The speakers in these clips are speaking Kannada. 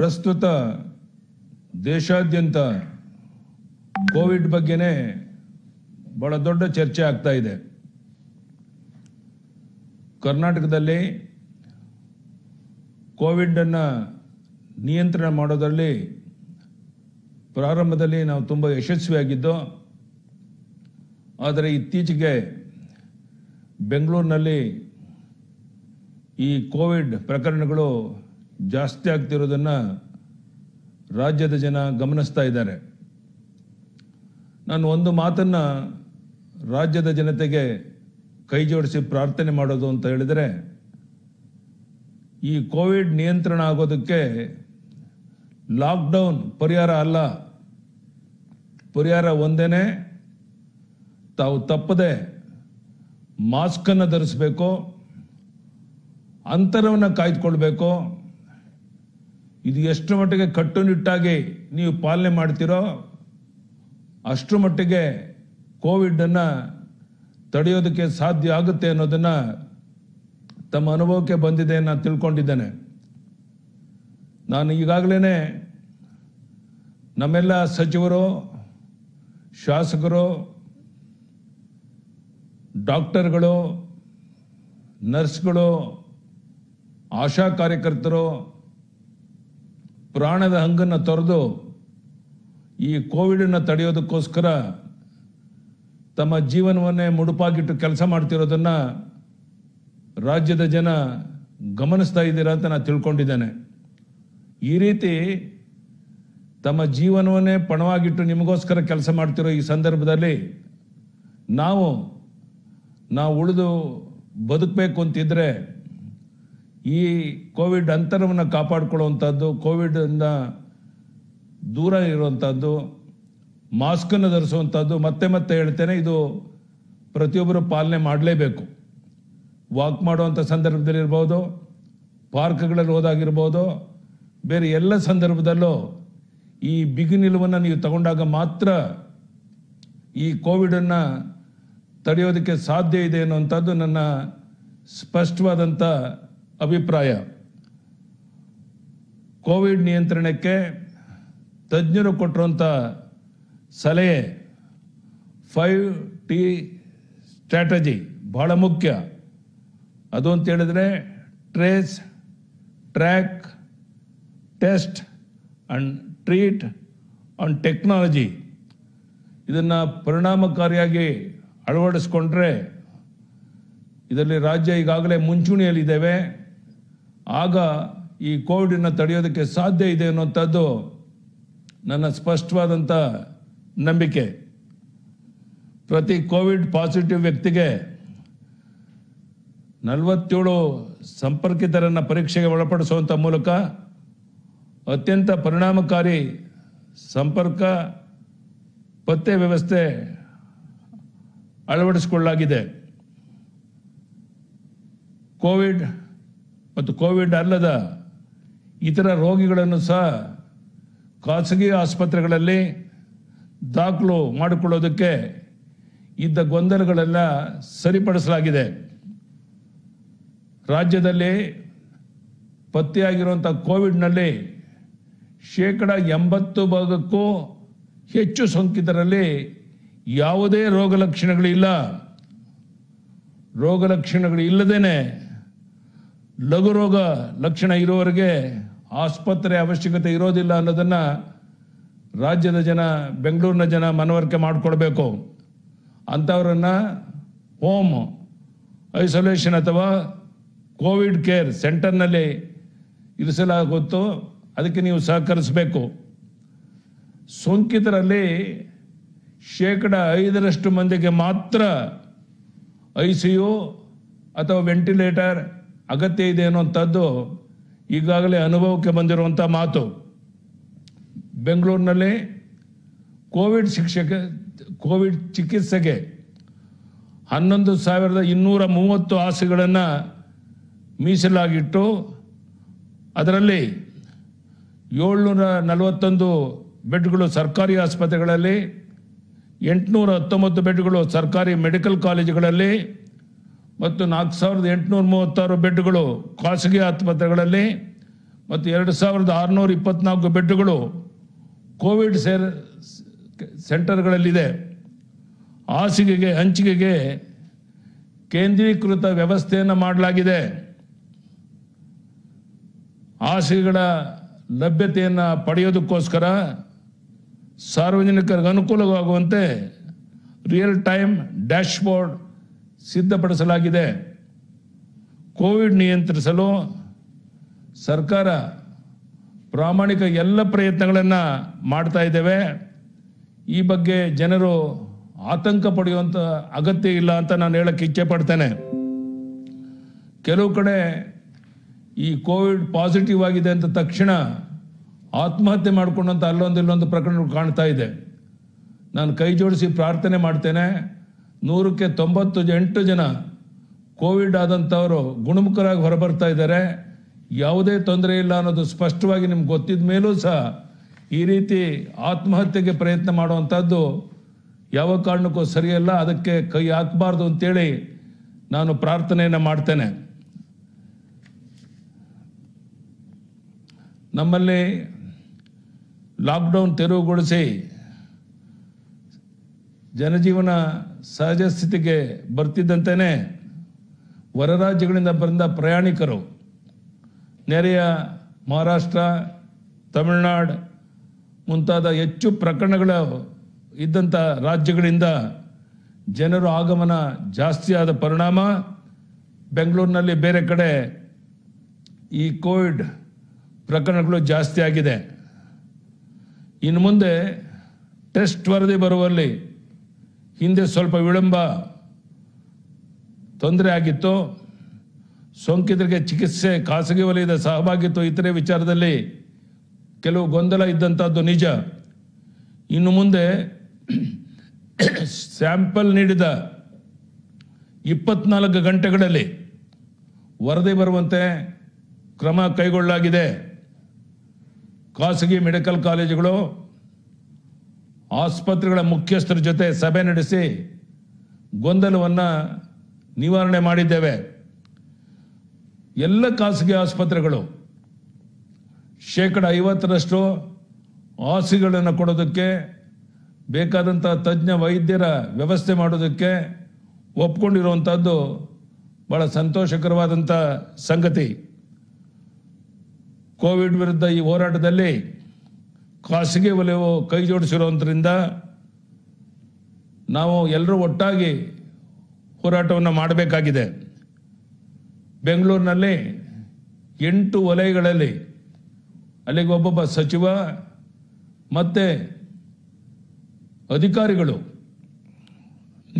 ಪ್ರಸ್ತುತ ದೇಶಾದ್ಯಂತ ಕೋವಿಡ್ ಬಗ್ಗೆನೇ ಬಹಳ ದೊಡ್ಡ ಚರ್ಚೆ ಆಗ್ತಾ ಇದೆ ಕರ್ನಾಟಕದಲ್ಲಿ ಕೋವಿಡನ್ನು ನಿಯಂತ್ರಣ ಮಾಡೋದರಲ್ಲಿ ಪ್ರಾರಂಭದಲ್ಲಿ ನಾವು ತುಂಬ ಯಶಸ್ವಿಯಾಗಿದ್ದು ಆದರೆ ಇತ್ತೀಚೆಗೆ ಬೆಂಗಳೂರಿನಲ್ಲಿ ಈ ಕೋವಿಡ್ ಪ್ರಕರಣಗಳು ಜಾಸ್ತಿ ಆಗ್ತಿರೋದನ್ನು ರಾಜ್ಯದ ಜನ ಗಮನಿಸ್ತಾ ಇದ್ದಾರೆ ನಾನು ಒಂದು ಮಾತನ್ನು ರಾಜ್ಯದ ಜನತೆಗೆ ಕೈ ಜೋಡಿಸಿ ಪ್ರಾರ್ಥನೆ ಮಾಡೋದು ಅಂತ ಹೇಳಿದರೆ ಈ ಕೋವಿಡ್ ನಿಯಂತ್ರಣ ಆಗೋದಕ್ಕೆ ಲಾಕ್ಡೌನ್ ಪರಿಹಾರ ಅಲ್ಲ ಪರಿಹಾರ ಒಂದೇ ತಾವು ತಪ್ಪದೆ ಮಾಸ್ಕನ್ನು ಧರಿಸಬೇಕು ಅಂತರವನ್ನು ಕಾಯ್ದುಕೊಳ್ಬೇಕು ಇದು ಎಷ್ಟು ಮಟ್ಟಿಗೆ ಕಟ್ಟುನಿಟ್ಟಾಗಿ ನೀವು ಪಾಲನೆ ಮಾಡ್ತೀರೋ ಅಷ್ಟು ಮಟ್ಟಿಗೆ ಕೋವಿಡನ್ನು ತಡೆಯೋದಕ್ಕೆ ಸಾಧ್ಯ ಆಗುತ್ತೆ ಅನ್ನೋದನ್ನು ತಮ್ಮ ಅನುಭವಕ್ಕೆ ಬಂದಿದೆ ನಾನು ತಿಳ್ಕೊಂಡಿದ್ದೇನೆ ನಾನು ಈಗಾಗಲೇ ನಮ್ಮೆಲ್ಲ ಸಚಿವರು ಶಾಸಕರು ಡಾಕ್ಟರ್ಗಳು ನರ್ಸ್ಗಳು ಆಶಾ ಕಾರ್ಯಕರ್ತರು ಪ್ರಾಣದ ಹಂಗನ್ನು ತೊರೆದು ಈ ಕೋವಿಡನ್ನು ತಡೆಯೋದಕ್ಕೋಸ್ಕರ ತಮ್ಮ ಜೀವನವನ್ನೇ ಮುಡುಪಾಗಿಟ್ಟು ಕೆಲಸ ಮಾಡ್ತಿರೋದನ್ನು ರಾಜ್ಯದ ಜನ ಗಮನಿಸ್ತಾ ಇದ್ದೀರಾ ಅಂತ ನಾನು ತಿಳ್ಕೊಂಡಿದ್ದೇನೆ ಈ ರೀತಿ ತಮ್ಮ ಜೀವನವನ್ನೇ ಪಣವಾಗಿಟ್ಟು ನಿಮಗೋಸ್ಕರ ಕೆಲಸ ಮಾಡ್ತಿರೋ ಈ ಸಂದರ್ಭದಲ್ಲಿ ನಾವು ನಾವು ಉಳಿದು ಬದುಕಬೇಕು ಅಂತಿದ್ರೆ ಈ ಕೋವಿಡ್ ಅಂತರವನ್ನು ಕಾಪಾಡಿಕೊಳ್ಳುವಂಥದ್ದು ಕೋವಿಡ್ನ ದೂರ ಇರುವಂಥದ್ದು ಮಾಸ್ಕನ್ನು ಧರಿಸುವಂಥದ್ದು ಮತ್ತೆ ಮತ್ತೆ ಹೇಳ್ತೇನೆ ಇದು ಪ್ರತಿಯೊಬ್ಬರು ಪಾಲನೆ ಮಾಡಲೇಬೇಕು ವಾಕ್ ಮಾಡುವಂಥ ಸಂದರ್ಭದಲ್ಲಿರ್ಬೋದು ಪಾರ್ಕ್ಗಳಲ್ಲಿ ಹೋದಾಗಿರ್ಬೋದು ಬೇರೆ ಎಲ್ಲ ಸಂದರ್ಭದಲ್ಲೂ ಈ ಬಿಗಿ ನಿಲುವನ್ನು ನೀವು ತಗೊಂಡಾಗ ಮಾತ್ರ ಈ ಕೋವಿಡನ್ನು ತಡೆಯೋದಕ್ಕೆ ಸಾಧ್ಯ ಇದೆ ಅನ್ನುವಂಥದ್ದು ನನ್ನ ಸ್ಪಷ್ಟವಾದಂಥ ಅಭಿಪ್ರಾಯ ಕೋವಿಡ್ ನಿಯಂತ್ರಣಕ್ಕೆ ತಜ್ಞರು ಕೊಟ್ಟಿರುವಂಥ ಸಲಹೆ ಫೈವ್ ಟಿ ಸ್ಟ್ರಾಟಜಿ ಬಹಳ ಮುಖ್ಯ ಅದು ಅಂತ ಹೇಳಿದ್ರೆ trace track test and treat on technology ಇದನ್ನು ಪರಿಣಾಮಕಾರಿಯಾಗಿ ಅಳವಡಿಸ್ಕೊಂಡ್ರೆ ಇದರಲ್ಲಿ ರಾಜ್ಯ ಈಗಾಗಲೇ ಮುಂಚೂಣಿಯಲ್ಲಿದ್ದೇವೆ ಆಗ ಈ ಕೋವಿಡನ್ನು ತಡೆಯೋದಕ್ಕೆ ಸಾಧ್ಯ ಇದೆ ಅನ್ನುವಂಥದ್ದು ನನ್ನ ಸ್ಪಷ್ಟವಾದಂಥ ನಂಬಿಕೆ ಪ್ರತಿ ಕೋವಿಡ್ ಪಾಸಿಟಿವ್ ವ್ಯಕ್ತಿಗೆ ನಲವತ್ತೇಳು ಸಂಪರ್ಕಿತರನ್ನು ಪರೀಕ್ಷೆಗೆ ಒಳಪಡಿಸುವಂಥ ಮೂಲಕ ಅತ್ಯಂತ ಪರಿಣಾಮಕಾರಿ ಸಂಪರ್ಕ ಪತ್ತೆ ವ್ಯವಸ್ಥೆ ಅಳವಡಿಸಿಕೊಳ್ಳಲಾಗಿದೆ ಕೋವಿಡ್ ಮತ್ತು ಕೋವಿಡ್ ಅಲ್ಲದ ಇತರ ರೋಗಿಗಳನ್ನು ಸಹ ಖಾಸಗಿ ಆಸ್ಪತ್ರೆಗಳಲ್ಲಿ ದಾಖಲು ಮಾಡಿಕೊಳ್ಳೋದಕ್ಕೆ ಇದ್ದ ಗೊಂದಲಗಳೆಲ್ಲ ಸರಿಪಡಿಸಲಾಗಿದೆ ರಾಜ್ಯದಲ್ಲಿ ಪತ್ತೆಯಾಗಿರುವಂಥ ಕೋವಿಡ್ನಲ್ಲಿ ಶೇಕಡ ಎಂಬತ್ತು ಭಾಗಕ್ಕೂ ಹೆಚ್ಚು ಸೋಂಕಿತರಲ್ಲಿ ಯಾವುದೇ ರೋಗ ಲಕ್ಷಣಗಳಿಲ್ಲ ರೋಗ ಲಘು ರೋಗ ಲಕ್ಷಣ ಇರುವವರಿಗೆ ಆಸ್ಪತ್ರೆ ಅವಶ್ಯಕತೆ ಇರೋದಿಲ್ಲ ಅನ್ನೋದನ್ನು ರಾಜ್ಯದ ಜನ ಬೆಂಗಳೂರಿನ ಜನ ಮನವರಿಕೆ ಮಾಡಿಕೊಡ್ಬೇಕು ಅಂಥವ್ರನ್ನು ಹೋಮ್ ಐಸೋಲೇಷನ್ ಅಥವಾ ಕೋವಿಡ್ ಕೇರ್ ಸೆಂಟರ್ನಲ್ಲಿ ಇರಿಸಲಾಗುತ್ತೋ ಅದಕ್ಕೆ ನೀವು ಸಹಕರಿಸಬೇಕು ಸೋಂಕಿತರಲ್ಲಿ ಶೇಕಡ ಐದರಷ್ಟು ಮಂದಿಗೆ ಮಾತ್ರ ಐ ಸಿ ಯು ಅಥವಾ ವೆಂಟಿಲೇಟರ್ ಅಗತ್ಯ ಇದೆ ಅನ್ನುವಂಥದ್ದು ಈಗಾಗಲೇ ಅನುಭವಕ್ಕೆ ಬಂದಿರುವಂಥ ಮಾತು ಬೆಂಗಳೂರಿನಲ್ಲಿ ಕೋವಿಡ್ ಶಿಕ್ಷಕ ಕೋವಿಡ್ ಚಿಕಿತ್ಸೆಗೆ ಹನ್ನೊಂದು ಸಾವಿರದ ಇನ್ನೂರ ಮೂವತ್ತು ಆಸೆಗಳನ್ನು ಮೀಸಲಾಗಿಟ್ಟು ಅದರಲ್ಲಿ ಏಳ್ನೂರ ನಲವತ್ತೊಂದು ಬೆಡ್ಗಳು ಸರ್ಕಾರಿ ಆಸ್ಪತ್ರೆಗಳಲ್ಲಿ ಎಂಟುನೂರ ಹತ್ತೊಂಬತ್ತು ಬೆಡ್ಗಳು ಸರ್ಕಾರಿ ಮೆಡಿಕಲ್ ಕಾಲೇಜುಗಳಲ್ಲಿ ಮತ್ತು ನಾಲ್ಕು ಸಾವಿರದ ಎಂಟುನೂರ ಮೂವತ್ತಾರು ಬೆಡ್ಗಳು ಖಾಸಗಿ ಆಸ್ಪತ್ರೆಗಳಲ್ಲಿ ಮತ್ತು ಎರಡು ಸಾವಿರದ ಆರುನೂರ ಇಪ್ಪತ್ನಾಲ್ಕು ಬೆಡ್ಗಳು ಕೋವಿಡ್ ಸೇರ್ ಸೆಂಟರ್ಗಳಲ್ಲಿದೆ ಹಾಸಿಗೆಗೆ ಹಂಚಿಕೆಗೆ ಕೇಂದ್ರೀಕೃತ ವ್ಯವಸ್ಥೆಯನ್ನು ಮಾಡಲಾಗಿದೆ ಹಾಸಿಗೆಗಳ ಲಭ್ಯತೆಯನ್ನು ಪಡೆಯೋದಕ್ಕೋಸ್ಕರ ಸಾರ್ವಜನಿಕರಿಗೆ ಅನುಕೂಲವಾಗುವಂತೆ ರಿಯಲ್ ಟೈಮ್ ಡ್ಯಾಶ್ಬೋರ್ಡ್ ಸಿದ್ಧಪಡಿಸಲಾಗಿದೆ ಕೋವಿಡ್ ನಿಯಂತ್ರಿಸಲು ಸರ್ಕಾರ ಪ್ರಾಮಾಣಿಕ ಎಲ್ಲ ಪ್ರಯತ್ನಗಳನ್ನು ಮಾಡ್ತಾ ಇದ್ದೇವೆ ಈ ಬಗ್ಗೆ ಜನರು ಆತಂಕ ಪಡೆಯುವಂಥ ಅಗತ್ಯ ಇಲ್ಲ ಅಂತ ನಾನು ಹೇಳಕ್ಕೆ ಇಚ್ಛೆ ಪಡ್ತೇನೆ ಕೆಲವು ಕಡೆ ಈ ಕೋವಿಡ್ ಪಾಸಿಟಿವ್ ಆಗಿದೆ ಅಂತ ತಕ್ಷಣ ಆತ್ಮಹತ್ಯೆ ಮಾಡಿಕೊಂಡಂಥ ಅಲ್ಲೊಂದು ಇಲ್ಲೊಂದು ಪ್ರಕರಣಗಳು ಕಾಣ್ತಾ ಇದೆ ನಾನು ಕೈ ಜೋಡಿಸಿ ಪ್ರಾರ್ಥನೆ ಮಾಡ್ತೇನೆ ನೂರಕ್ಕೆ ತೊಂಬತ್ತು ಎಂಟು ಜನ ಕೋವಿಡ್ ಆದಂಥವರು ಗುಣಮುಖರಾಗಿ ಹೊರಬರ್ತಾ ಇದ್ದಾರೆ ಯಾವುದೇ ತೊಂದರೆ ಇಲ್ಲ ಅನ್ನೋದು ಸ್ಪಷ್ಟವಾಗಿ ನಿಮ್ಗೆ ಗೊತ್ತಿದ ಮೇಲೂ ಸಹ ಈ ರೀತಿ ಆತ್ಮಹತ್ಯೆಗೆ ಪ್ರಯತ್ನ ಮಾಡುವಂಥದ್ದು ಯಾವ ಕಾರಣಕ್ಕೂ ಸರಿಯಲ್ಲ ಅದಕ್ಕೆ ಕೈ ಹಾಕಬಾರ್ದು ಅಂತೇಳಿ ನಾನು ಪ್ರಾರ್ಥನೆಯನ್ನು ಮಾಡ್ತೇನೆ ನಮ್ಮಲ್ಲಿ ಲಾಕ್ಡೌನ್ ತೆರವುಗೊಳಿಸಿ ಜನಜೀವನ ಸಹಜ ಸ್ಥಿತಿಗೆ ಬರ್ತಿದ್ದಂತೆಯೇ ಹೊರ ರಾಜ್ಯಗಳಿಂದ ಬಂದ ಪ್ರಯಾಣಿಕರು ನೆರೆಯ ಮಹಾರಾಷ್ಟ್ರ ತಮಿಳುನಾಡು ಮುಂತಾದ ಹೆಚ್ಚು ಪ್ರಕರಣಗಳು ಇದ್ದಂಥ ರಾಜ್ಯಗಳಿಂದ ಜನರು ಆಗಮನ ಜಾಸ್ತಿ ಆದ ಪರಿಣಾಮ ಬೆಂಗಳೂರಿನಲ್ಲಿ ಬೇರೆ ಕಡೆ ಈ ಕೋವಿಡ್ ಪ್ರಕರಣಗಳು ಜಾಸ್ತಿ ಆಗಿದೆ ಇನ್ನು ಮುಂದೆ ಟೆಸ್ಟ್ ವರದಿ ಬರುವಲ್ಲಿ ಹಿಂದೆ ಸ್ವಲ್ಪ ವಿಳಂಬ ತೊಂದರೆ ಆಗಿತ್ತು ಸೋಂಕಿತರಿಗೆ ಚಿಕಿತ್ಸೆ ಖಾಸಗಿ ವಲಯದ ಸಹಭಾಗಿತ್ವ ಇತರೆ ವಿಚಾರದಲ್ಲಿ ಕೆಲವು ಗೊಂದಲ ಇದ್ದಂಥದ್ದು ನಿಜ ಇನ್ನು ಮುಂದೆ ಸ್ಯಾಂಪಲ್ ನೀಡಿದ ಇಪ್ಪತ್ನಾಲ್ಕು ಗಂಟೆಗಳಲ್ಲಿ ವರದಿ ಬರುವಂತೆ ಕ್ರಮ ಕೈಗೊಳ್ಳಲಾಗಿದೆ ಖಾಸಗಿ ಮೆಡಿಕಲ್ ಕಾಲೇಜುಗಳು ಆಸ್ಪತ್ರೆಗಳ ಮುಖ್ಯಸ್ಥರ ಜೊತೆ ಸಭೆ ನಡೆಸಿ ಗೊಂದಲವನ್ನು ನಿವಾರಣೆ ಮಾಡಿದ್ದೇವೆ ಎಲ್ಲ ಖಾಸಗಿ ಆಸ್ಪತ್ರೆಗಳು ಶೇಕಡ ಐವತ್ತರಷ್ಟು ಆಸಿಗಳನ್ನು ಕೊಡೋದಕ್ಕೆ ಬೇಕಾದಂಥ ತಜ್ಞ ವೈದ್ಯರ ವ್ಯವಸ್ಥೆ ಮಾಡೋದಕ್ಕೆ ಒಪ್ಕೊಂಡಿರುವಂಥದ್ದು ಬಹಳ ಸಂತೋಷಕರವಾದಂಥ ಸಂಗತಿ ಕೋವಿಡ್ ವಿರುದ್ಧ ಈ ಹೋರಾಟದಲ್ಲಿ ಖಾಸಗಿ ವಲಯವು ಕೈ ಜೋಡಿಸಿರುವಂತರಿಂದ ನಾವು ಎಲ್ಲರೂ ಒಟ್ಟಾಗಿ ಹೋರಾಟವನ್ನು ಮಾಡಬೇಕಾಗಿದೆ ಬೆಂಗಳೂರಿನಲ್ಲಿ ಎಂಟು ವಲಯಗಳಲ್ಲಿ ಅಲ್ಲಿಗೆ ಒಬ್ಬೊಬ್ಬ ಸಚಿವ ಮತ್ತು ಅಧಿಕಾರಿಗಳು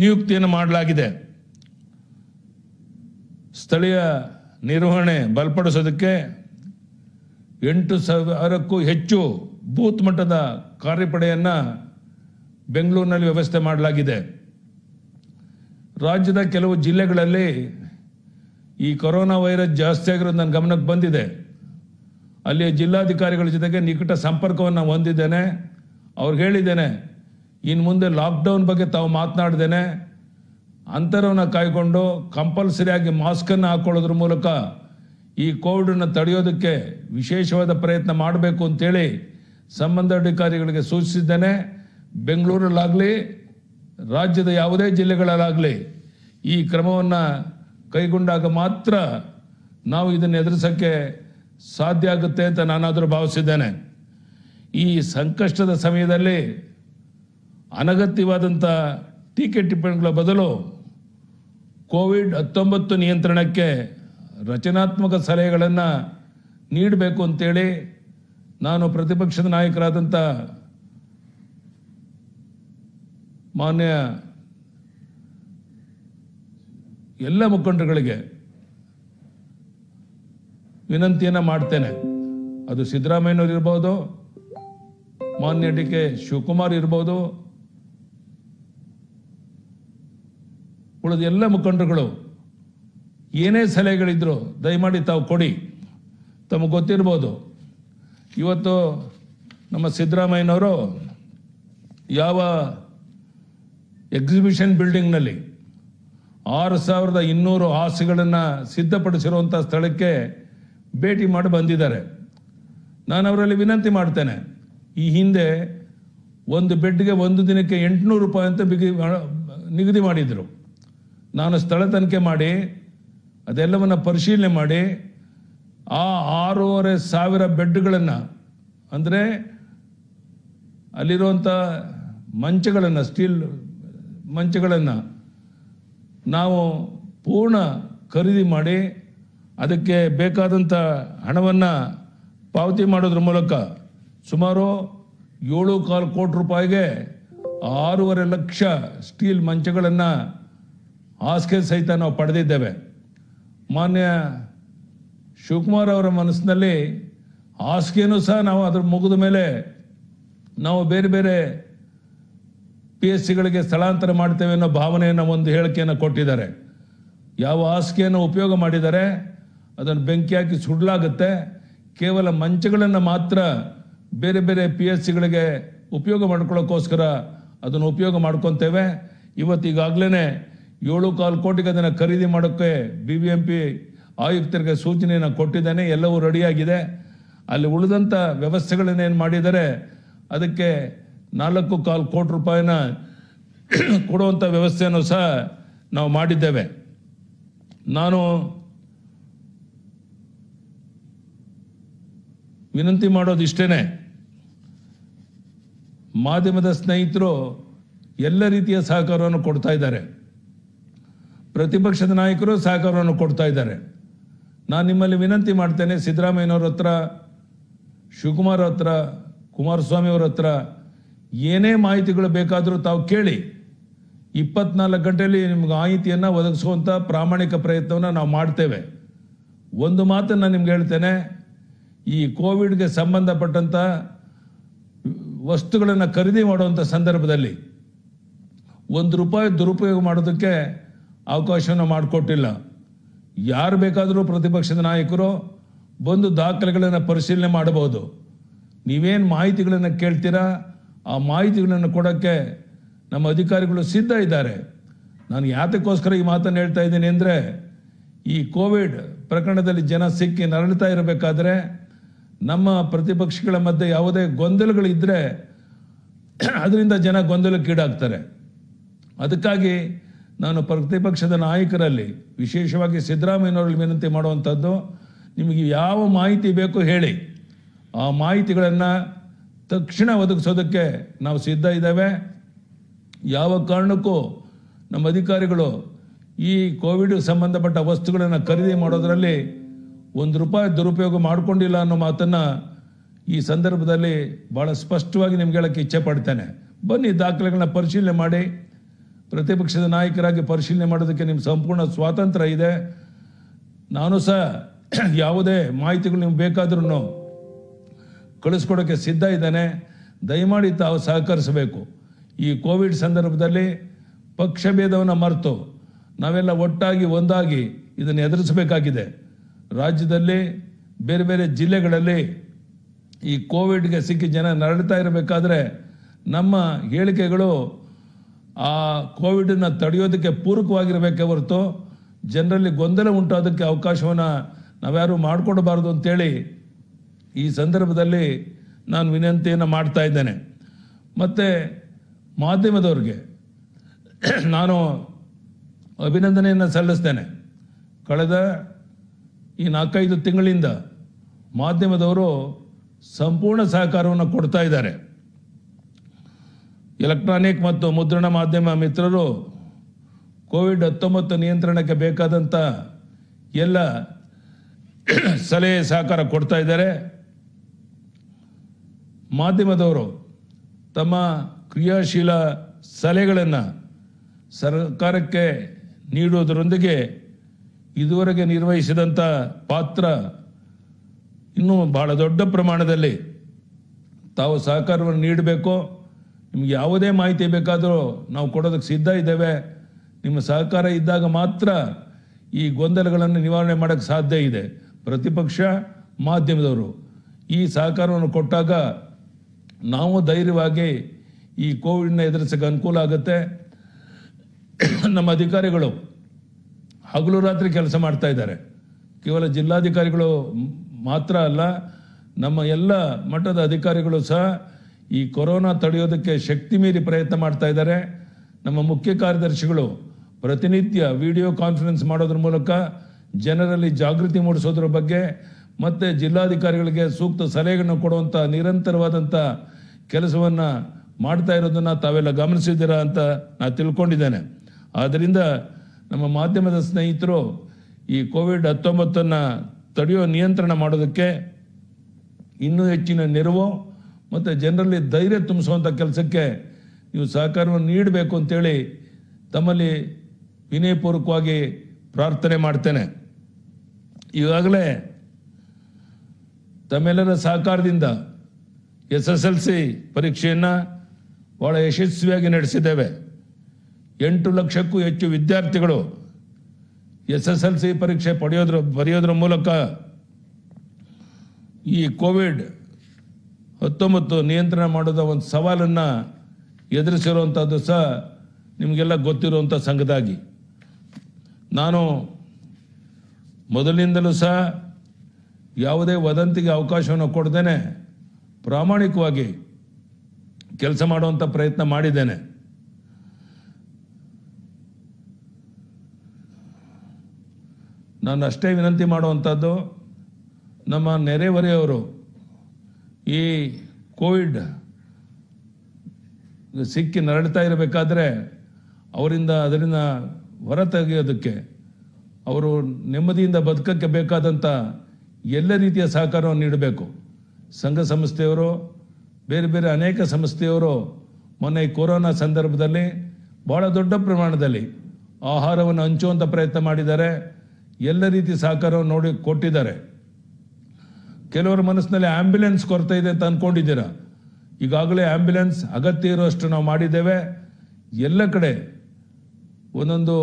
ನಿಯುಕ್ತಿಯನ್ನು ಮಾಡಲಾಗಿದೆ ಸ್ಥಳೀಯ ನಿರ್ವಹಣೆ ಬಲಪಡಿಸೋದಕ್ಕೆ ಎಂಟು ಸಾವಿರಕ್ಕೂ ಹೆಚ್ಚು ಬೂತ್ ಮಟ್ಟದ ಕಾರ್ಯಪಡೆಯನ್ನು ಬೆಂಗಳೂರಿನಲ್ಲಿ ವ್ಯವಸ್ಥೆ ಮಾಡಲಾಗಿದೆ ರಾಜ್ಯದ ಕೆಲವು ಜಿಲ್ಲೆಗಳಲ್ಲಿ ಈ ಕೊರೋನಾ ವೈರಸ್ ಜಾಸ್ತಿ ಆಗಿರೋದು ನನ್ನ ಗಮನಕ್ಕೆ ಬಂದಿದೆ ಅಲ್ಲಿ ಜಿಲ್ಲಾಧಿಕಾರಿಗಳ ಜೊತೆಗೆ ನಿಕಟ ಸಂಪರ್ಕವನ್ನು ಹೊಂದಿದ್ದೇನೆ ಅವ್ರಿಗೆ ಹೇಳಿದ್ದೇನೆ ಇನ್ನು ಮುಂದೆ ಲಾಕ್ಡೌನ್ ಬಗ್ಗೆ ತಾವು ಮಾತನಾಡಿದ್ದೇನೆ ಅಂತರವನ್ನು ಕಾಯ್ಕೊಂಡು ಕಂಪಲ್ಸರಿಯಾಗಿ ಮಾಸ್ಕನ್ನು ಹಾಕೊಳ್ಳೋದ್ರ ಮೂಲಕ ಈ ಕೋವಿಡನ್ನು ತಡೆಯೋದಕ್ಕೆ ವಿಶೇಷವಾದ ಪ್ರಯತ್ನ ಮಾಡಬೇಕು ಅಂತೇಳಿ ಸಂಬಂಧ ಅಧಿಕಾರಿಗಳಿಗೆ ಸೂಚಿಸಿದ್ದೇನೆ ಬೆಂಗಳೂರಲ್ಲಾಗಲಿ ರಾಜ್ಯದ ಯಾವುದೇ ಜಿಲ್ಲೆಗಳಲ್ಲಾಗಲಿ ಈ ಕ್ರಮವನ್ನು ಕೈಗೊಂಡಾಗ ಮಾತ್ರ ನಾವು ಇದನ್ನು ಎದುರಿಸೋಕ್ಕೆ ಸಾಧ್ಯ ಆಗುತ್ತೆ ಅಂತ ನಾನಾದರೂ ಭಾವಿಸಿದ್ದೇನೆ ಈ ಸಂಕಷ್ಟದ ಸಮಯದಲ್ಲಿ ಅನಗತ್ಯವಾದಂಥ ಟೀಕೆ ಟಿಪ್ಪಣಿಗಳ ಬದಲು ಕೋವಿಡ್ ಹತ್ತೊಂಬತ್ತು ನಿಯಂತ್ರಣಕ್ಕೆ ರಚನಾತ್ಮಕ ಸಲಹೆಗಳನ್ನು ನೀಡಬೇಕು ಅಂತೇಳಿ ನಾನು ಪ್ರತಿಪಕ್ಷದ ನಾಯಕರಾದಂಥ ಮಾನ್ಯ ಎಲ್ಲ ಮುಖಂಡರುಗಳಿಗೆ ವಿನಂತಿಯನ್ನು ಮಾಡ್ತೇನೆ ಅದು ಸಿದ್ದರಾಮಯ್ಯನವ್ರು ಇರ್ಬೋದು ಮಾನ್ಯ ಡಿ ಕೆ ಶಿವಕುಮಾರ್ ಇರ್ಬೋದು ಉಳಿದ ಎಲ್ಲ ಮುಖಂಡರುಗಳು ಏನೇ ಸಲಹೆಗಳಿದ್ರು ದಯಮಾಡಿ ತಾವು ಕೊಡಿ ತಮಗೆ ಗೊತ್ತಿರ್ಬೋದು ಇವತ್ತು ನಮ್ಮ ಸಿದ್ದರಾಮಯ್ಯನವರು ಯಾವ ಎಕ್ಸಿಬಿಷನ್ ಬಿಲ್ಡಿಂಗ್ನಲ್ಲಿ ಆರು ಸಾವಿರದ ಇನ್ನೂರು ಹಾಸುಗಳನ್ನು ಸಿದ್ಧಪಡಿಸಿರುವಂಥ ಸ್ಥಳಕ್ಕೆ ಭೇಟಿ ಮಾಡಿ ಬಂದಿದ್ದಾರೆ ನಾನು ಅವರಲ್ಲಿ ವಿನಂತಿ ಮಾಡ್ತೇನೆ ಈ ಹಿಂದೆ ಒಂದು ಬೆಡ್ಗೆ ಒಂದು ದಿನಕ್ಕೆ ಎಂಟುನೂರು ರೂಪಾಯಿ ಅಂತ ಬಿಗಿ ನಿಗದಿ ಮಾಡಿದರು ನಾನು ಸ್ಥಳ ತನಿಖೆ ಮಾಡಿ ಅದೆಲ್ಲವನ್ನು ಪರಿಶೀಲನೆ ಮಾಡಿ ಆ ಆರೂವರೆ ಸಾವಿರ ಬೆಡ್ಗಳನ್ನು ಅಂದರೆ ಅಲ್ಲಿರುವಂಥ ಮಂಚಗಳನ್ನು ಸ್ಟೀಲ್ ಮಂಚಗಳನ್ನು ನಾವು ಪೂರ್ಣ ಖರೀದಿ ಮಾಡಿ ಅದಕ್ಕೆ ಬೇಕಾದಂಥ ಹಣವನ್ನು ಪಾವತಿ ಮಾಡೋದ್ರ ಮೂಲಕ ಸುಮಾರು ಏಳು ಕಾಲು ಕೋಟಿ ರೂಪಾಯಿಗೆ ಆರೂವರೆ ಲಕ್ಷ ಸ್ಟೀಲ್ ಮಂಚಗಳನ್ನು ಹಾಸಿಗೆ ಸಹಿತ ನಾವು ಪಡೆದಿದ್ದೇವೆ ಮಾನ್ಯ ಶಿವಕುಮಾರ್ ಅವರ ಮನಸ್ಸಿನಲ್ಲಿ ಹಾಸಿಗೆನೂ ಸಹ ನಾವು ಅದ್ರ ಮುಗಿದ ಮೇಲೆ ನಾವು ಬೇರೆ ಬೇರೆ ಪಿ ಎಸ್ ಸಿಗಳಿಗೆ ಸ್ಥಳಾಂತರ ಮಾಡ್ತೇವೆ ಅನ್ನೋ ಭಾವನೆಯನ್ನು ಒಂದು ಹೇಳಿಕೆಯನ್ನು ಕೊಟ್ಟಿದ್ದಾರೆ ಯಾವ ಹಾಸಿಗೆಯನ್ನು ಉಪಯೋಗ ಮಾಡಿದ್ದಾರೆ ಅದನ್ನು ಬೆಂಕಿ ಹಾಕಿ ಸುಡಲಾಗುತ್ತೆ ಕೇವಲ ಮಂಚಗಳನ್ನು ಮಾತ್ರ ಬೇರೆ ಬೇರೆ ಪಿ ಎಸ್ ಸಿಗಳಿಗೆ ಉಪಯೋಗ ಮಾಡ್ಕೊಳ್ಳೋಕ್ಕೋಸ್ಕರ ಅದನ್ನು ಉಪಯೋಗ ಮಾಡ್ಕೊತೇವೆ ಇವತ್ತು ಈಗಾಗಲೇ ಏಳು ಕಾಲು ಕೋಟಿಗೆ ಅದನ್ನು ಖರೀದಿ ಮಾಡೋಕ್ಕೆ ಬಿ ಬಿ ಎಂ ಪಿ ಆಯುಕ್ತರಿಗೆ ಸೂಚನೆಯನ್ನು ಕೊಟ್ಟಿದ್ದೇನೆ ಎಲ್ಲವೂ ರೆಡಿಯಾಗಿದೆ ಅಲ್ಲಿ ಉಳಿದಂಥ ವ್ಯವಸ್ಥೆಗಳನ್ನೇನು ಮಾಡಿದರೆ ಅದಕ್ಕೆ ನಾಲ್ಕು ಕಾಲು ಕೋಟಿ ರೂಪಾಯಿನ ಕೊಡುವಂಥ ವ್ಯವಸ್ಥೆಯನ್ನು ಸಹ ನಾವು ಮಾಡಿದ್ದೇವೆ ನಾನು ವಿನಂತಿ ಮಾಡೋದು ಇಷ್ಟೇ ಮಾಧ್ಯಮದ ಸ್ನೇಹಿತರು ಎಲ್ಲ ರೀತಿಯ ಸಹಕಾರವನ್ನು ಕೊಡ್ತಾ ಇದ್ದಾರೆ ಪ್ರತಿಪಕ್ಷದ ನಾಯಕರು ಸಹಕಾರವನ್ನು ಕೊಡ್ತಾ ಇದ್ದಾರೆ ನಾನು ನಿಮ್ಮಲ್ಲಿ ವಿನಂತಿ ಮಾಡ್ತೇನೆ ಸಿದ್ದರಾಮಯ್ಯನವ್ರ ಹತ್ರ ಶಿವಕುಮಾರ್ ಹತ್ರ ಕುಮಾರಸ್ವಾಮಿ ಅವ್ರ ಹತ್ರ ಏನೇ ಮಾಹಿತಿಗಳು ಬೇಕಾದರೂ ತಾವು ಕೇಳಿ ಇಪ್ಪತ್ನಾಲ್ಕು ಗಂಟೆಯಲ್ಲಿ ನಿಮ್ಗೆ ಮಾಹಿತಿಯನ್ನು ಒದಗಿಸುವಂಥ ಪ್ರಾಮಾಣಿಕ ಪ್ರಯತ್ನವನ್ನು ನಾವು ಮಾಡ್ತೇವೆ ಒಂದು ಮಾತನ್ನು ನಿಮ್ಗೆ ಹೇಳ್ತೇನೆ ಈ ಕೋವಿಡ್ಗೆ ಸಂಬಂಧಪಟ್ಟಂಥ ವಸ್ತುಗಳನ್ನು ಖರೀದಿ ಮಾಡುವಂಥ ಸಂದರ್ಭದಲ್ಲಿ ಒಂದು ರೂಪಾಯಿ ದುರುಪಯೋಗ ಮಾಡೋದಕ್ಕೆ ಅವಕಾಶವನ್ನು ಮಾಡಿಕೊಟ್ಟಿಲ್ಲ ಯಾರು ಬೇಕಾದರೂ ಪ್ರತಿಪಕ್ಷದ ನಾಯಕರು ಬಂದು ದಾಖಲೆಗಳನ್ನು ಪರಿಶೀಲನೆ ಮಾಡಬಹುದು ನೀವೇನು ಮಾಹಿತಿಗಳನ್ನು ಕೇಳ್ತೀರಾ ಆ ಮಾಹಿತಿಗಳನ್ನು ಕೊಡೋಕ್ಕೆ ನಮ್ಮ ಅಧಿಕಾರಿಗಳು ಸಿದ್ಧ ಇದ್ದಾರೆ ನಾನು ಯಾತಕ್ಕೋಸ್ಕರ ಈ ಮಾತನ್ನು ಹೇಳ್ತಾ ಇದ್ದೀನಿ ಅಂದರೆ ಈ ಕೋವಿಡ್ ಪ್ರಕರಣದಲ್ಲಿ ಜನ ಸಿಕ್ಕಿ ನರಳುತ್ತಾ ಇರಬೇಕಾದ್ರೆ ನಮ್ಮ ಪ್ರತಿಪಕ್ಷಗಳ ಮಧ್ಯೆ ಯಾವುದೇ ಗೊಂದಲಗಳಿದ್ದರೆ ಅದರಿಂದ ಜನ ಗೊಂದಲಕ್ಕೀಡಾಗ್ತಾರೆ ಅದಕ್ಕಾಗಿ ನಾನು ಪ್ರತಿಪಕ್ಷದ ನಾಯಕರಲ್ಲಿ ವಿಶೇಷವಾಗಿ ಸಿದ್ದರಾಮಯ್ಯನವರಲ್ಲಿ ವಿನಂತಿ ಮಾಡುವಂಥದ್ದು ನಿಮಗೆ ಯಾವ ಮಾಹಿತಿ ಬೇಕು ಹೇಳಿ ಆ ಮಾಹಿತಿಗಳನ್ನು ತಕ್ಷಣ ಒದಗಿಸೋದಕ್ಕೆ ನಾವು ಸಿದ್ಧ ಇದ್ದೇವೆ ಯಾವ ಕಾರಣಕ್ಕೂ ನಮ್ಮ ಅಧಿಕಾರಿಗಳು ಈ ಕೋವಿಡ್ ಸಂಬಂಧಪಟ್ಟ ವಸ್ತುಗಳನ್ನು ಖರೀದಿ ಮಾಡೋದರಲ್ಲಿ ಒಂದು ರೂಪಾಯಿ ದುರುಪಯೋಗ ಮಾಡಿಕೊಂಡಿಲ್ಲ ಅನ್ನೋ ಮಾತನ್ನು ಈ ಸಂದರ್ಭದಲ್ಲಿ ಭಾಳ ಸ್ಪಷ್ಟವಾಗಿ ನಿಮ್ಗೆ ಹೇಳೋಕ್ಕೆ ಇಚ್ಛೆ ಪಡ್ತೇನೆ ಬನ್ನಿ ದಾಖಲೆಗಳನ್ನ ಪರಿಶೀಲನೆ ಮಾಡಿ ಪ್ರತಿಪಕ್ಷದ ನಾಯಕರಾಗಿ ಪರಿಶೀಲನೆ ಮಾಡೋದಕ್ಕೆ ನಿಮ್ಮ ಸಂಪೂರ್ಣ ಸ್ವಾತಂತ್ರ್ಯ ಇದೆ ನಾನು ಸಹ ಯಾವುದೇ ಮಾಹಿತಿಗಳು ನಿಮ್ಗೆ ಬೇಕಾದ್ರೂ ಕಳಿಸ್ಕೊಡೋಕ್ಕೆ ಸಿದ್ಧ ಇದ್ದೇನೆ ದಯಮಾಡಿ ತಾವು ಸಹಕರಿಸಬೇಕು ಈ ಕೋವಿಡ್ ಸಂದರ್ಭದಲ್ಲಿ ಪಕ್ಷ ಭೇದವನ್ನು ಮರೆತು ನಾವೆಲ್ಲ ಒಟ್ಟಾಗಿ ಒಂದಾಗಿ ಇದನ್ನು ಎದುರಿಸಬೇಕಾಗಿದೆ ರಾಜ್ಯದಲ್ಲಿ ಬೇರೆ ಬೇರೆ ಜಿಲ್ಲೆಗಳಲ್ಲಿ ಈ ಕೋವಿಡ್ಗೆ ಸಿಕ್ಕಿ ಜನ ನರಳ್ತಾ ಇರಬೇಕಾದ್ರೆ ನಮ್ಮ ಹೇಳಿಕೆಗಳು ಆ ಕೋವಿಡನ್ನು ತಡೆಯೋದಕ್ಕೆ ಪೂರಕವಾಗಿರಬೇಕೆ ಹೊರತು ಜನರಲ್ಲಿ ಗೊಂದಲ ಉಂಟಾದಕ್ಕೆ ಅವಕಾಶವನ್ನು ನಾವ್ಯಾರು ಮಾಡಿಕೊಡಬಾರ್ದು ಅಂತೇಳಿ ಈ ಸಂದರ್ಭದಲ್ಲಿ ನಾನು ವಿನಂತಿಯನ್ನು ಮಾಡ್ತಾ ಇದ್ದೇನೆ ಮತ್ತು ಮಾಧ್ಯಮದವ್ರಿಗೆ ನಾನು ಅಭಿನಂದನೆಯನ್ನು ಸಲ್ಲಿಸ್ತೇನೆ ಕಳೆದ ಈ ನಾಲ್ಕೈದು ತಿಂಗಳಿಂದ ಮಾಧ್ಯಮದವರು ಸಂಪೂರ್ಣ ಸಹಕಾರವನ್ನು ಕೊಡ್ತಾ ಇದ್ದಾರೆ ಎಲೆಕ್ಟ್ರಾನಿಕ್ ಮತ್ತು ಮುದ್ರಣ ಮಾಧ್ಯಮ ಮಿತ್ರರು ಕೋವಿಡ್ ಹತ್ತೊಂಬತ್ತು ನಿಯಂತ್ರಣಕ್ಕೆ ಬೇಕಾದಂಥ ಎಲ್ಲ ಸಲಹೆ ಸಹಕಾರ ಕೊಡ್ತಾ ಇದ್ದಾರೆ ಮಾಧ್ಯಮದವರು ತಮ್ಮ ಕ್ರಿಯಾಶೀಲ ಸಲಹೆಗಳನ್ನು ಸರ್ಕಾರಕ್ಕೆ ನೀಡುವುದರೊಂದಿಗೆ ಇದುವರೆಗೆ ನಿರ್ವಹಿಸಿದಂಥ ಪಾತ್ರ ಇನ್ನೂ ಬಹಳ ದೊಡ್ಡ ಪ್ರಮಾಣದಲ್ಲಿ ತಾವು ಸಹಕಾರವನ್ನು ನೀಡಬೇಕು ನಿಮಗೆ ಯಾವುದೇ ಮಾಹಿತಿ ಬೇಕಾದರೂ ನಾವು ಕೊಡೋದಕ್ಕೆ ಸಿದ್ಧ ಇದ್ದೇವೆ ನಿಮ್ಮ ಸಹಕಾರ ಇದ್ದಾಗ ಮಾತ್ರ ಈ ಗೊಂದಲಗಳನ್ನು ನಿವಾರಣೆ ಮಾಡೋಕ್ಕೆ ಸಾಧ್ಯ ಇದೆ ಪ್ರತಿಪಕ್ಷ ಮಾಧ್ಯಮದವರು ಈ ಸಹಕಾರವನ್ನು ಕೊಟ್ಟಾಗ ನಾವು ಧೈರ್ಯವಾಗಿ ಈ ಕೋವಿಡ್ನ ಎದುರಿಸೋಕ್ಕೆ ಅನುಕೂಲ ಆಗುತ್ತೆ ನಮ್ಮ ಅಧಿಕಾರಿಗಳು ಹಗಲು ರಾತ್ರಿ ಕೆಲಸ ಮಾಡ್ತಾ ಇದ್ದಾರೆ ಕೇವಲ ಜಿಲ್ಲಾಧಿಕಾರಿಗಳು ಮಾತ್ರ ಅಲ್ಲ ನಮ್ಮ ಎಲ್ಲ ಮಟ್ಟದ ಅಧಿಕಾರಿಗಳು ಸಹ ಈ ಕೊರೋನಾ ತಡೆಯೋದಕ್ಕೆ ಶಕ್ತಿ ಮೀರಿ ಪ್ರಯತ್ನ ಮಾಡ್ತಾ ಇದ್ದಾರೆ ನಮ್ಮ ಮುಖ್ಯ ಕಾರ್ಯದರ್ಶಿಗಳು ಪ್ರತಿನಿತ್ಯ ವಿಡಿಯೋ ಕಾನ್ಫರೆನ್ಸ್ ಮಾಡೋದ್ರ ಮೂಲಕ ಜನರಲ್ಲಿ ಜಾಗೃತಿ ಮೂಡಿಸೋದ್ರ ಬಗ್ಗೆ ಮತ್ತು ಜಿಲ್ಲಾಧಿಕಾರಿಗಳಿಗೆ ಸೂಕ್ತ ಸಲಹೆಗಳನ್ನು ಕೊಡುವಂಥ ನಿರಂತರವಾದಂಥ ಕೆಲಸವನ್ನು ಮಾಡ್ತಾ ಇರೋದನ್ನು ತಾವೆಲ್ಲ ಗಮನಿಸಿದ್ದೀರಾ ಅಂತ ನಾನು ತಿಳ್ಕೊಂಡಿದ್ದೇನೆ ಆದ್ದರಿಂದ ನಮ್ಮ ಮಾಧ್ಯಮದ ಸ್ನೇಹಿತರು ಈ ಕೋವಿಡ್ ಹತ್ತೊಂಬತ್ತನ್ನು ತಡೆಯೋ ನಿಯಂತ್ರಣ ಮಾಡೋದಕ್ಕೆ ಇನ್ನೂ ಹೆಚ್ಚಿನ ನೆರವು ಮತ್ತು ಜನರಲ್ಲಿ ಧೈರ್ಯ ತುಂಬಿಸುವಂಥ ಕೆಲಸಕ್ಕೆ ನೀವು ಸಹಕಾರವನ್ನು ನೀಡಬೇಕು ಅಂತೇಳಿ ತಮ್ಮಲ್ಲಿ ವಿನಯಪೂರ್ವಕವಾಗಿ ಪ್ರಾರ್ಥನೆ ಮಾಡ್ತೇನೆ ಈಗಾಗಲೇ ತಮ್ಮೆಲ್ಲರ ಸಹಕಾರದಿಂದ ಎಸ್ ಎಸ್ ಎಲ್ ಸಿ ಪರೀಕ್ಷೆಯನ್ನು ಭಾಳ ಯಶಸ್ವಿಯಾಗಿ ನಡೆಸಿದ್ದೇವೆ ಎಂಟು ಲಕ್ಷಕ್ಕೂ ಹೆಚ್ಚು ವಿದ್ಯಾರ್ಥಿಗಳು ಎಸ್ ಎಸ್ ಎಲ್ ಸಿ ಪರೀಕ್ಷೆ ಪಡೆಯೋದ್ರ ಬರೆಯೋದ್ರ ಮೂಲಕ ಈ ಕೋವಿಡ್ ಹತ್ತೊಂಬತ್ತು ನಿಯಂತ್ರಣ ಮಾಡೋದ ಒಂದು ಸವಾಲನ್ನು ಎದುರಿಸಿರುವಂಥದ್ದು ಸಹ ನಿಮಗೆಲ್ಲ ಗೊತ್ತಿರುವಂಥ ಸಂಘದಾಗಿ ನಾನು ಮೊದಲಿನಿಂದಲೂ ಸಹ ಯಾವುದೇ ವದಂತಿಗೆ ಅವಕಾಶವನ್ನು ಕೊಡ್ದೇನೆ ಪ್ರಾಮಾಣಿಕವಾಗಿ ಕೆಲಸ ಮಾಡುವಂಥ ಪ್ರಯತ್ನ ಮಾಡಿದ್ದೇನೆ ನಾನು ಅಷ್ಟೇ ವಿನಂತಿ ಮಾಡುವಂಥದ್ದು ನಮ್ಮ ನೆರೆಹೊರೆಯವರು ಈ ಕೋವಿಡ್ ಸಿಕ್ಕಿ ನರಡ್ತಾ ಇರಬೇಕಾದ್ರೆ ಅವರಿಂದ ಅದರಿಂದ ಹೊರ ತೆಗೆಯೋದಕ್ಕೆ ಅವರು ನೆಮ್ಮದಿಯಿಂದ ಬದುಕಕ್ಕೆ ಬೇಕಾದಂಥ ಎಲ್ಲ ರೀತಿಯ ಸಹಕಾರವನ್ನು ನೀಡಬೇಕು ಸಂಘ ಸಂಸ್ಥೆಯವರು ಬೇರೆ ಬೇರೆ ಅನೇಕ ಸಂಸ್ಥೆಯವರು ಮೊನ್ನೆ ಕೊರೋನಾ ಸಂದರ್ಭದಲ್ಲಿ ಭಾಳ ದೊಡ್ಡ ಪ್ರಮಾಣದಲ್ಲಿ ಆಹಾರವನ್ನು ಹಂಚುವಂಥ ಪ್ರಯತ್ನ ಮಾಡಿದ್ದಾರೆ ಎಲ್ಲ ರೀತಿ ಸಹಕಾರವನ್ನು ನೋಡಿ ಕೊಟ್ಟಿದ್ದಾರೆ ಕೆಲವರ ಮನಸ್ಸಿನಲ್ಲಿ ಆಂಬ್ಯುಲೆನ್ಸ್ ಕೊರತೆ ಇದೆ ಅಂತ ಅನ್ಕೊಂಡಿದ್ದೀರಾ ಈಗಾಗಲೇ ಆಂಬ್ಯುಲೆನ್ಸ್ ಅಗತ್ಯ ಇರುವಷ್ಟು ನಾವು ಮಾಡಿದ್ದೇವೆ ಎಲ್ಲ ಕಡೆ ಒಂದೊಂದು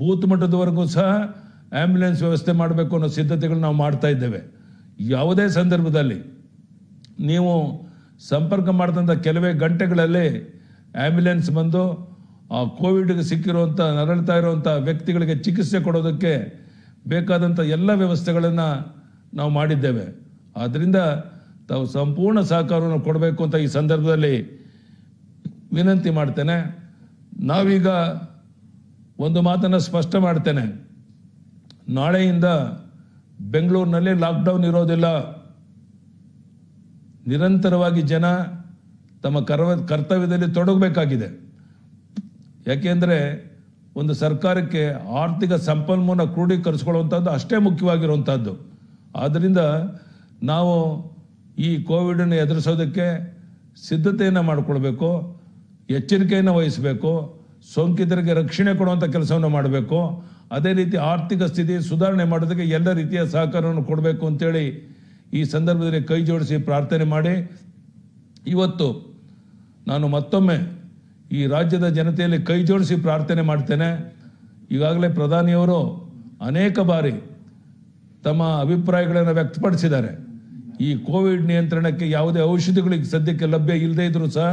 ಬೂತ್ ಮಟ್ಟದವರೆಗೂ ಸಹ ಆಂಬ್ಯುಲೆನ್ಸ್ ವ್ಯವಸ್ಥೆ ಮಾಡಬೇಕು ಅನ್ನೋ ಸಿದ್ಧತೆಗಳು ನಾವು ಮಾಡ್ತಾ ಇದ್ದೇವೆ ಯಾವುದೇ ಸಂದರ್ಭದಲ್ಲಿ ನೀವು ಸಂಪರ್ಕ ಮಾಡಿದಂಥ ಕೆಲವೇ ಗಂಟೆಗಳಲ್ಲಿ ಆಂಬ್ಯುಲೆನ್ಸ್ ಬಂದು ಆ ಕೋವಿಡ್ಗೆ ಸಿಕ್ಕಿರುವಂಥ ನರಳ್ತಾ ಇರುವಂಥ ವ್ಯಕ್ತಿಗಳಿಗೆ ಚಿಕಿತ್ಸೆ ಕೊಡೋದಕ್ಕೆ ಬೇಕಾದಂಥ ಎಲ್ಲ ವ್ಯವಸ್ಥೆಗಳನ್ನು ನಾವು ಮಾಡಿದ್ದೇವೆ ಆದ್ದರಿಂದ ತಾವು ಸಂಪೂರ್ಣ ಸಹಕಾರವನ್ನು ಕೊಡಬೇಕು ಅಂತ ಈ ಸಂದರ್ಭದಲ್ಲಿ ವಿನಂತಿ ಮಾಡ್ತೇನೆ ನಾವೀಗ ಒಂದು ಮಾತನ್ನು ಸ್ಪಷ್ಟ ಮಾಡ್ತೇನೆ ನಾಳೆಯಿಂದ ಬೆಂಗಳೂರಿನಲ್ಲಿ ಲಾಕ್ಡೌನ್ ಇರೋದಿಲ್ಲ ನಿರಂತರವಾಗಿ ಜನ ತಮ್ಮ ಕರ್ವ ಕರ್ತವ್ಯದಲ್ಲಿ ತೊಡಗಬೇಕಾಗಿದೆ ಯಾಕೆಂದರೆ ಒಂದು ಸರ್ಕಾರಕ್ಕೆ ಆರ್ಥಿಕ ಸಂಪನ್ಮೂಲ ಕ್ರೋಢೀಕರಿಸ್ಕೊಳ್ಳುವಂಥದ್ದು ಅಷ್ಟೇ ಮುಖ್ಯವಾಗಿರುವಂಥದ್ದು ಆದ್ದರಿಂದ ನಾವು ಈ ಕೋವಿಡನ್ನು ಎದುರಿಸೋದಕ್ಕೆ ಸಿದ್ಧತೆಯನ್ನು ಮಾಡಿಕೊಳ್ಬೇಕು ಎಚ್ಚರಿಕೆಯನ್ನು ವಹಿಸಬೇಕು ಸೋಂಕಿತರಿಗೆ ರಕ್ಷಣೆ ಕೊಡುವಂಥ ಕೆಲಸವನ್ನು ಮಾಡಬೇಕು ಅದೇ ರೀತಿ ಆರ್ಥಿಕ ಸ್ಥಿತಿ ಸುಧಾರಣೆ ಮಾಡೋದಕ್ಕೆ ಎಲ್ಲ ರೀತಿಯ ಸಹಕಾರವನ್ನು ಕೊಡಬೇಕು ಅಂತೇಳಿ ಈ ಸಂದರ್ಭದಲ್ಲಿ ಕೈ ಜೋಡಿಸಿ ಪ್ರಾರ್ಥನೆ ಮಾಡಿ ಇವತ್ತು ನಾನು ಮತ್ತೊಮ್ಮೆ ಈ ರಾಜ್ಯದ ಜನತೆಯಲ್ಲಿ ಕೈ ಜೋಡಿಸಿ ಪ್ರಾರ್ಥನೆ ಮಾಡ್ತೇನೆ ಈಗಾಗಲೇ ಪ್ರಧಾನಿಯವರು ಅನೇಕ ಬಾರಿ ತಮ್ಮ ಅಭಿಪ್ರಾಯಗಳನ್ನು ವ್ಯಕ್ತಪಡಿಸಿದ್ದಾರೆ ಈ ಕೋವಿಡ್ ನಿಯಂತ್ರಣಕ್ಕೆ ಯಾವುದೇ ಔಷಧಿಗಳಿಗೆ ಸದ್ಯಕ್ಕೆ ಲಭ್ಯ ಇಲ್ಲದೇ ಇದ್ರೂ ಸಹ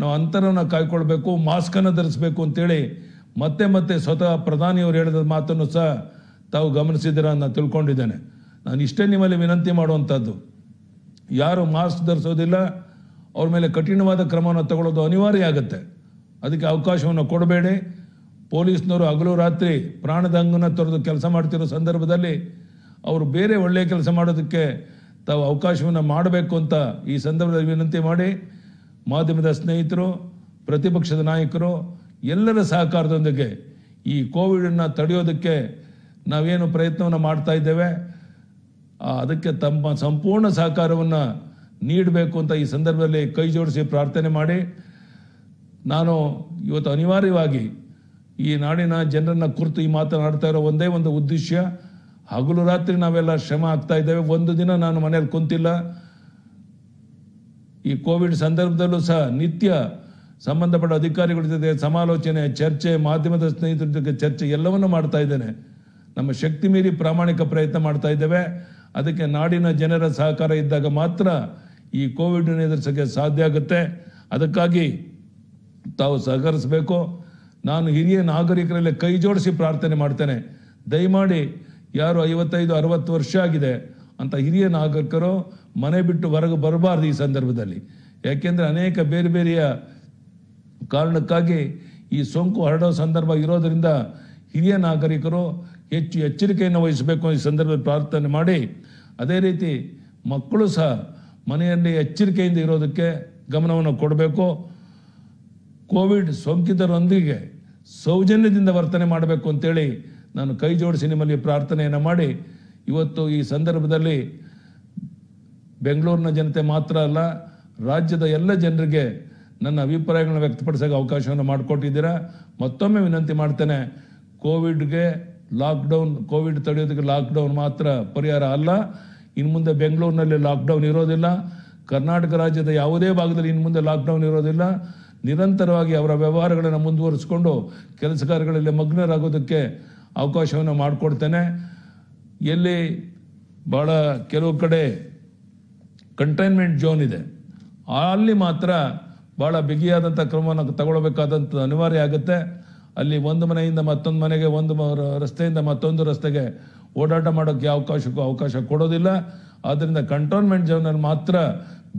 ನಾವು ಅಂತರವನ್ನು ಕಾಯ್ಕೊಳ್ಬೇಕು ಮಾಸ್ಕನ್ನು ಧರಿಸಬೇಕು ಅಂತೇಳಿ ಮತ್ತೆ ಮತ್ತೆ ಸ್ವತಃ ಪ್ರಧಾನಿಯವರು ಹೇಳಿದ ಮಾತನ್ನು ಸಹ ತಾವು ಗಮನಿಸಿದ್ದೀರಾ ನಾನು ತಿಳ್ಕೊಂಡಿದ್ದೇನೆ ನಾನು ಇಷ್ಟೇ ನಿಮ್ಮಲ್ಲಿ ವಿನಂತಿ ಮಾಡುವಂಥದ್ದು ಯಾರು ಮಾಸ್ಕ್ ಧರಿಸೋದಿಲ್ಲ ಅವ್ರ ಮೇಲೆ ಕಠಿಣವಾದ ಕ್ರಮವನ್ನು ತಗೊಳ್ಳೋದು ಅನಿವಾರ್ಯ ಆಗುತ್ತೆ ಅದಕ್ಕೆ ಅವಕಾಶವನ್ನು ಕೊಡಬೇಡಿ ಪೊಲೀಸ್ನವರು ಹಗಲು ರಾತ್ರಿ ಪ್ರಾಣದಂಗನ ತೊರೆದು ಕೆಲಸ ಮಾಡ್ತಿರೋ ಸಂದರ್ಭದಲ್ಲಿ ಅವರು ಬೇರೆ ಒಳ್ಳೆಯ ಕೆಲಸ ಮಾಡೋದಕ್ಕೆ ತಾವು ಅವಕಾಶವನ್ನು ಮಾಡಬೇಕು ಅಂತ ಈ ಸಂದರ್ಭದಲ್ಲಿ ವಿನಂತಿ ಮಾಡಿ ಮಾಧ್ಯಮದ ಸ್ನೇಹಿತರು ಪ್ರತಿಪಕ್ಷದ ನಾಯಕರು ಎಲ್ಲರ ಸಹಕಾರದೊಂದಿಗೆ ಈ ಕೋವಿಡನ್ನು ತಡೆಯೋದಕ್ಕೆ ನಾವೇನು ಪ್ರಯತ್ನವನ್ನು ಮಾಡ್ತಾ ಇದ್ದೇವೆ ಅದಕ್ಕೆ ತಮ್ಮ ಸಂಪೂರ್ಣ ಸಹಕಾರವನ್ನು ನೀಡಬೇಕು ಅಂತ ಈ ಸಂದರ್ಭದಲ್ಲಿ ಕೈ ಜೋಡಿಸಿ ಪ್ರಾರ್ಥನೆ ಮಾಡಿ ನಾನು ಇವತ್ತು ಅನಿವಾರ್ಯವಾಗಿ ಈ ನಾಡಿನ ಜನರನ್ನು ಕುರಿತು ಈ ಮಾತನಾಡ್ತಾ ಇರೋ ಒಂದೇ ಒಂದು ಉದ್ದೇಶ ಹಗಲು ರಾತ್ರಿ ನಾವೆಲ್ಲ ಶ್ರಮ ಆಗ್ತಾ ಇದ್ದೇವೆ ಒಂದು ದಿನ ನಾನು ಮನೆಯಲ್ಲಿ ಕುಂತಿಲ್ಲ ಈ ಕೋವಿಡ್ ಸಂದರ್ಭದಲ್ಲೂ ಸಹ ನಿತ್ಯ ಸಂಬಂಧಪಟ್ಟ ಅಧಿಕಾರಿಗಳ ಜೊತೆ ಸಮಾಲೋಚನೆ ಚರ್ಚೆ ಮಾಧ್ಯಮದ ಸ್ನೇಹಿತರ ಜೊತೆ ಚರ್ಚೆ ಎಲ್ಲವನ್ನು ಮಾಡ್ತಾ ಇದ್ದೇನೆ ನಮ್ಮ ಶಕ್ತಿ ಮೀರಿ ಪ್ರಾಮಾಣಿಕ ಪ್ರಯತ್ನ ಮಾಡ್ತಾ ಇದ್ದೇವೆ ಅದಕ್ಕೆ ನಾಡಿನ ಜನರ ಸಹಕಾರ ಇದ್ದಾಗ ಮಾತ್ರ ಈ ಕೋವಿಡ್ ಎದುರಿಸೋಕ್ಕೆ ಸಾಧ್ಯ ಆಗುತ್ತೆ ಅದಕ್ಕಾಗಿ ತಾವು ಸಹಕರಿಸಬೇಕು ನಾನು ಹಿರಿಯ ನಾಗರಿಕರಲ್ಲಿ ಕೈ ಜೋಡಿಸಿ ಪ್ರಾರ್ಥನೆ ಮಾಡ್ತೇನೆ ದಯಮಾಡಿ ಯಾರು ಐವತ್ತೈದು ಅರವತ್ತು ವರ್ಷ ಆಗಿದೆ ಅಂತ ಹಿರಿಯ ನಾಗರಿಕರು ಮನೆ ಬಿಟ್ಟು ಹೊರಗೆ ಬರಬಾರ್ದು ಈ ಸಂದರ್ಭದಲ್ಲಿ ಯಾಕೆಂದರೆ ಅನೇಕ ಬೇರೆ ಬೇರೆಯ ಕಾರಣಕ್ಕಾಗಿ ಈ ಸೋಂಕು ಹರಡೋ ಸಂದರ್ಭ ಇರೋದರಿಂದ ಹಿರಿಯ ನಾಗರಿಕರು ಹೆಚ್ಚು ಎಚ್ಚರಿಕೆಯನ್ನು ವಹಿಸಬೇಕು ಈ ಸಂದರ್ಭದಲ್ಲಿ ಪ್ರಾರ್ಥನೆ ಮಾಡಿ ಅದೇ ರೀತಿ ಮಕ್ಕಳು ಸಹ ಮನೆಯಲ್ಲಿ ಎಚ್ಚರಿಕೆಯಿಂದ ಇರೋದಕ್ಕೆ ಗಮನವನ್ನು ಕೊಡಬೇಕು ಕೋವಿಡ್ ಸೋಂಕಿತರೊಂದಿಗೆ ಸೌಜನ್ಯದಿಂದ ವರ್ತನೆ ಮಾಡಬೇಕು ಅಂತೇಳಿ ನಾನು ಕೈ ಜೋಡಿಸಿ ನಿಮ್ಮಲ್ಲಿ ಪ್ರಾರ್ಥನೆಯನ್ನು ಮಾಡಿ ಇವತ್ತು ಈ ಸಂದರ್ಭದಲ್ಲಿ ಬೆಂಗಳೂರಿನ ಜನತೆ ಮಾತ್ರ ಅಲ್ಲ ರಾಜ್ಯದ ಎಲ್ಲ ಜನರಿಗೆ ನನ್ನ ಅಭಿಪ್ರಾಯಗಳನ್ನು ವ್ಯಕ್ತಪಡಿಸೋಕೆ ಅವಕಾಶವನ್ನು ಮಾಡಿಕೊಟ್ಟಿದ್ದೀರಾ ಮತ್ತೊಮ್ಮೆ ವಿನಂತಿ ಮಾಡ್ತೇನೆ ಕೋವಿಡ್ಗೆ ಲಾಕ್ಡೌನ್ ಕೋವಿಡ್ ತಡೆಯೋದಕ್ಕೆ ಲಾಕ್ಡೌನ್ ಮಾತ್ರ ಪರಿಹಾರ ಅಲ್ಲ ಇನ್ನು ಮುಂದೆ ಬೆಂಗಳೂರಿನಲ್ಲಿ ಲಾಕ್ಡೌನ್ ಇರೋದಿಲ್ಲ ಕರ್ನಾಟಕ ರಾಜ್ಯದ ಯಾವುದೇ ಭಾಗದಲ್ಲಿ ಇನ್ನು ಮುಂದೆ ಲಾಕ್ಡೌನ್ ಇರೋದಿಲ್ಲ ನಿರಂತರವಾಗಿ ಅವರ ವ್ಯವಹಾರಗಳನ್ನು ಮುಂದುವರಿಸಿಕೊಂಡು ಕೆಲಸ ಕಾರ್ಯಗಳಲ್ಲಿ ಮಗ್ನರಾಗೋದಕ್ಕೆ ಅವಕಾಶವನ್ನು ಮಾಡಿಕೊಡ್ತೇನೆ ಎಲ್ಲಿ ಭಾಳ ಕೆಲವು ಕಡೆ ಕಂಟೈನ್ಮೆಂಟ್ ಝೋನ್ ಇದೆ ಅಲ್ಲಿ ಮಾತ್ರ ಭಾಳ ಬಿಗಿಯಾದಂಥ ಕ್ರಮವನ್ನು ತಗೊಳ್ಬೇಕಾದಂಥ ಅನಿವಾರ್ಯ ಆಗುತ್ತೆ ಅಲ್ಲಿ ಒಂದು ಮನೆಯಿಂದ ಮತ್ತೊಂದು ಮನೆಗೆ ಒಂದು ರಸ್ತೆಯಿಂದ ಮತ್ತೊಂದು ರಸ್ತೆಗೆ ಓಡಾಟ ಮಾಡೋಕ್ಕೆ ಅವಕಾಶಕ್ಕೂ ಅವಕಾಶ ಕೊಡೋದಿಲ್ಲ ಆದ್ದರಿಂದ ಕಂಟೋನ್ಮೆಂಟ್ ಜೋನಲ್ಲಿ ಮಾತ್ರ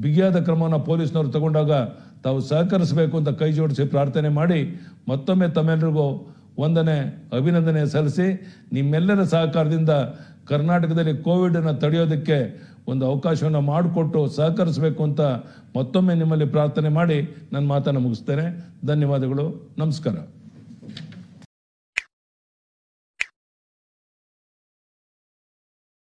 ಬಿಗಿಯಾದ ಕ್ರಮವನ್ನು ಪೊಲೀಸ್ನವರು ತಗೊಂಡಾಗ ತಾವು ಸಹಕರಿಸಬೇಕು ಅಂತ ಕೈ ಜೋಡಿಸಿ ಪ್ರಾರ್ಥನೆ ಮಾಡಿ ಮತ್ತೊಮ್ಮೆ ತಮ್ಮೆಲ್ಲರಿಗೂ ವಂದನೆ ಅಭಿನಂದನೆ ಸಲ್ಲಿಸಿ ನಿಮ್ಮೆಲ್ಲರ ಸಹಕಾರದಿಂದ ಕರ್ನಾಟಕದಲ್ಲಿ ಕೋವಿಡನ್ನು ತಡೆಯೋದಕ್ಕೆ ಒಂದು ಅವಕಾಶವನ್ನು ಮಾಡಿಕೊಟ್ಟು ಸಹಕರಿಸಬೇಕು ಅಂತ ಮತ್ತೊಮ್ಮೆ ನಿಮ್ಮಲ್ಲಿ ಪ್ರಾರ್ಥನೆ ಮಾಡಿ ನನ್ನ ಮಾತನ್ನು ಮುಗಿಸ್ತೇನೆ ಧನ್ಯವಾದಗಳು ನಮಸ್ಕಾರ